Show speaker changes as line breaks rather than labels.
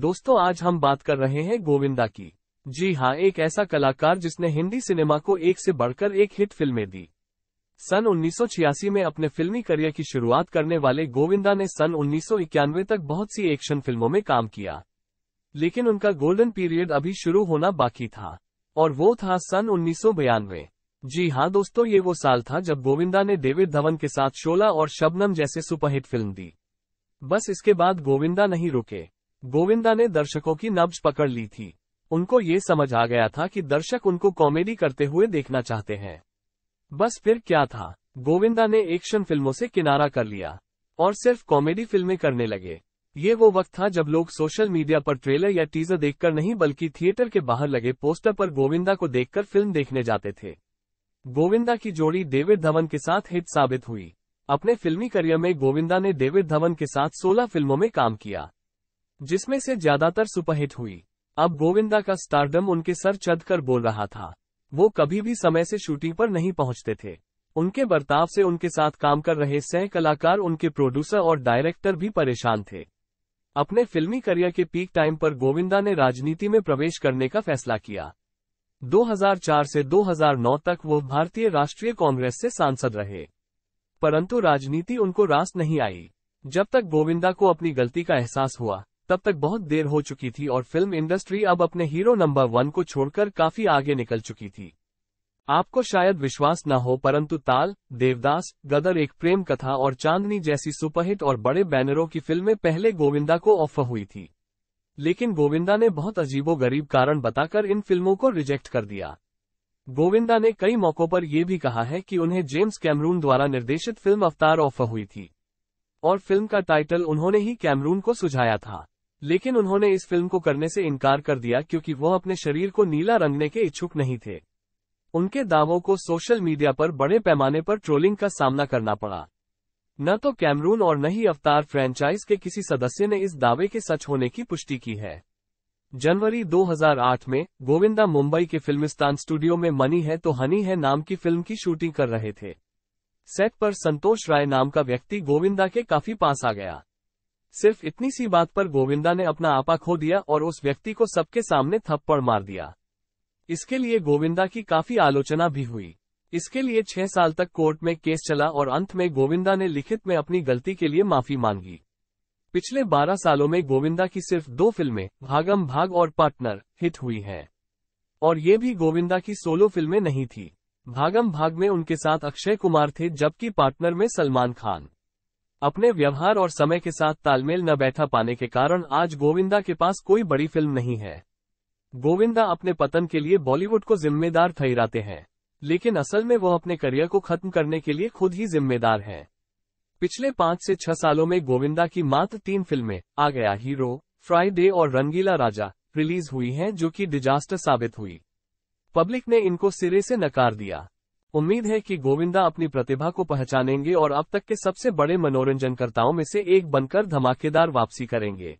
दोस्तों आज हम बात कर रहे हैं गोविंदा की जी हाँ एक ऐसा कलाकार जिसने हिंदी सिनेमा को एक से बढ़कर एक हिट फिल्में दी सन 1986 में अपने फिल्मी करियर की शुरुआत करने वाले गोविंदा ने सन उन्नीस तक बहुत सी एक्शन फिल्मों में काम किया लेकिन उनका गोल्डन पीरियड अभी शुरू होना बाकी था और वो था सन उन्नीस जी हाँ दोस्तों ये वो साल था जब गोविंदा ने डेविड धवन के साथ शोला और शबनम जैसे सुपरहिट फिल्म दी बस इसके बाद गोविंदा नहीं रुके गोविंदा ने दर्शकों की नब्ज पकड़ ली थी उनको ये समझ आ गया था कि दर्शक उनको कॉमेडी करते हुए देखना चाहते हैं बस फिर क्या था गोविंदा ने एक्शन फिल्मों से किनारा कर लिया और सिर्फ कॉमेडी फिल्में करने लगे ये वो वक्त था जब लोग सोशल मीडिया पर ट्रेलर या टीजर देखकर नहीं बल्कि थिएटर के बाहर लगे पोस्टर पर गोविंदा को देखकर फिल्म देखने जाते थे गोविंदा की जोड़ी डेविड धवन के साथ हिट साबित हुई अपने फिल्मी करियर में गोविंदा ने डेविड धवन के साथ 16 फिल्मों में काम किया जिसमें से ज्यादातर सुपरहिट हुई अब गोविंदा का स्टारडम उनके सर चद कर बोल रहा था वो कभी भी समय से शूटिंग पर नहीं पहुंचते थे उनके बर्ताव से उनके साथ काम कर रहे सह कलाकार उनके प्रोड्यूसर और डायरेक्टर भी परेशान थे अपने फिल्मी करियर के पीक टाइम पर गोविंदा ने राजनीति में प्रवेश करने का फैसला किया 2004 से 2009 तक वो भारतीय राष्ट्रीय कांग्रेस से सांसद रहे परंतु राजनीति उनको रास नहीं आई जब तक गोविंदा को अपनी गलती का एहसास हुआ तब तक बहुत देर हो चुकी थी और फिल्म इंडस्ट्री अब अपने हीरो नंबर वन को छोड़कर काफी आगे निकल चुकी थी आपको शायद विश्वास न हो परंतु ताल देवदास गदर एक प्रेम कथा और चांदनी जैसी सुपरहिट और बड़े बैनरों की फिल्में पहले गोविंदा को ऑफर हुई थी लेकिन गोविंदा ने बहुत गरीब कारण बताकर इन फिल्मों को रिजेक्ट कर दिया गोविंदा ने कई मौकों पर यह भी कहा है कि उन्हें जेम्स कैमरून द्वारा निर्देशित फिल्म अवतार ऑफर हुई थी और फिल्म का टाइटल उन्होंने ही कैमरून को सुझाया था लेकिन उन्होंने इस फिल्म को करने से इनकार कर दिया क्योंकि वह अपने शरीर को नीला रंगने के इच्छुक नहीं थे उनके दावों को सोशल मीडिया पर बड़े पैमाने पर ट्रोलिंग का सामना करना पड़ा न तो कैमरून और न ही अवतार फ्रेंचाइज के किसी सदस्य ने इस दावे के सच होने की पुष्टि की है जनवरी 2008 में गोविंदा मुंबई के फिल्मिस्तान स्टूडियो में मनी है तो हनी है नाम की फिल्म की शूटिंग कर रहे थे सेट पर संतोष राय नाम का व्यक्ति गोविंदा के काफी पास आ गया सिर्फ इतनी सी बात पर गोविंदा ने अपना आपा खो दिया और उस व्यक्ति को सबके सामने थप्पड़ मार दिया इसके लिए गोविंदा की काफी आलोचना भी हुई इसके लिए छह साल तक कोर्ट में केस चला और अंत में गोविंदा ने लिखित में अपनी गलती के लिए माफी मांगी पिछले 12 सालों में गोविंदा की सिर्फ दो फिल्में भागम भाग और पार्टनर हिट हुई हैं और ये भी गोविंदा की सोलो फिल्में नहीं थी भागम भाग में उनके साथ अक्षय कुमार थे जबकि पार्टनर में सलमान खान अपने व्यवहार और समय के साथ तालमेल न बैठा पाने के कारण आज गोविंदा के पास कोई बड़ी फिल्म नहीं है गोविंदा अपने पतन के लिए बॉलीवुड को जिम्मेदार ठहराते हैं लेकिन असल में वो अपने करियर को खत्म करने के लिए खुद ही जिम्मेदार हैं। पिछले पांच से छह सालों में गोविंदा की मात्र तीन फिल्में आ गया हीरो फ्राइडे और रंगीला राजा रिलीज हुई हैं जो कि डिजास्टर साबित हुई पब्लिक ने इनको सिरे से नकार दिया उम्मीद है कि गोविंदा अपनी प्रतिभा को पहचानेंगे और अब तक के सबसे बड़े मनोरंजनकर्ताओं में से एक बनकर धमाकेदार वापसी करेंगे